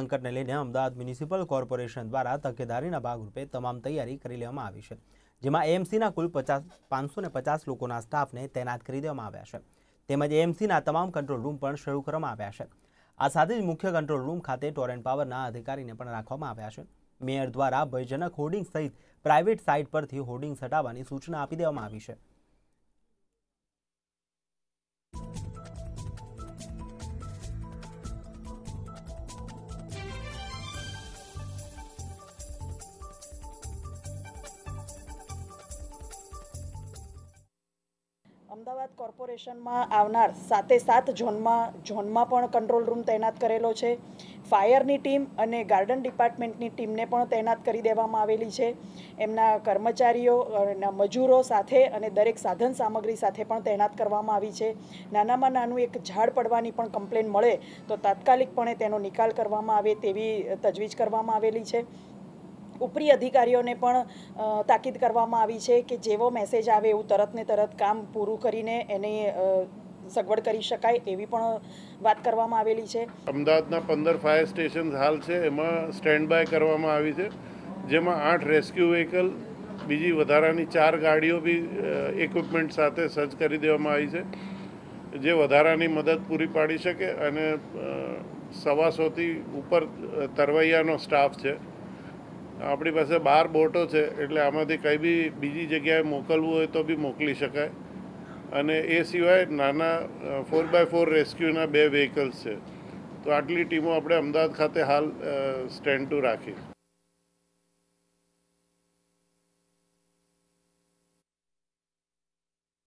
સંકટને લઈને Ahmedabad municipal corporation દ્વારા તકેદારીના ભાગરૂપે તમામ તૈયારી કરી લેવામાં આવી છે જેમાં એએમસીના કુલ પચાસ પાંચસો પચાસ લોકોના સ્ટાફને તૈનાત કરી દેવામાં આવ્યા છે તેમજ એએમસીના તમામ કંટ્રોલ રૂમ પણ શરૂ કરવામાં આવ્યા છે આ સાથે જ મુખ્ય કંટ્રોલ રૂમ ખાતે ટોરેન્ટ પાવરના અધિકારીને પણ રાખવામાં આવ્યા છે મેયર દ્વારા ભયજનક હોર્ડિંગ સહિત પ્રાઇવેટ સાઇટ પરથી હોર્ડિંગ્સ હટાવવાની સૂચના આપી દેવામાં આવી છે અમદાવાદ કોર્પોરેશનમાં આવનાર સાતે સાત ઝોનમાં ઝોનમાં પણ કંટ્રોલ રૂમ તૈનાત કરેલો છે ફાયરની ટીમ અને ગાર્ડન ડિપાર્ટમેન્ટની ટીમને પણ તૈનાત કરી દેવામાં આવેલી છે એમના કર્મચારીઓ મજૂરો સાથે અને દરેક સાધન સામગ્રી સાથે પણ તૈનાત કરવામાં આવી છે નાનામાં નાનું એક ઝાડ પડવાની પણ કમ્પ્લેન મળે તો તાત્કાલિકપણે તેનો નિકાલ કરવામાં આવે તેવી તજવીજ કરવામાં આવેલી છે ઉપરી અધિકારીઓને પણ તાકીદ કરવામાં આવી છે કે જેવો મેસેજ આવે એવું તરત ને તરત કામ પૂરું કરીને એને સગવડ કરી શકાય એવી પણ વાત કરવામાં આવેલી છે અમદાવાદના પંદર ફાયર સ્ટેશન હાલ છે એમાં સ્ટેન્ડ બાય કરવામાં આવી છે જેમાં આઠ રેસ્ક્યુ વ્હીકલ બીજી વધારાની ચાર ગાડીઓ બી ઇક્વિપમેન્ટ સાથે સજ્જ કરી દેવામાં આવી છે જે વધારાની મદદ પૂરી પાડી શકે અને સવાસોથી ઉપર તરવૈયાનો સ્ટાફ છે આપણી પાસે બાર બોટો છે એટલે આમાંથી કંઈ બી બીજી જગ્યાએ મોકલવું હોય તો બી મોકલી શકાય અને એ સિવાય નાના ફોર બાય ફોર રેસ્ક્યુના બે વ્હીકલ્સ છે તો આટલી ટીમો આપણે અમદાવાદ ખાતે હાલ સ્ટેન્ડ ટુ રાખી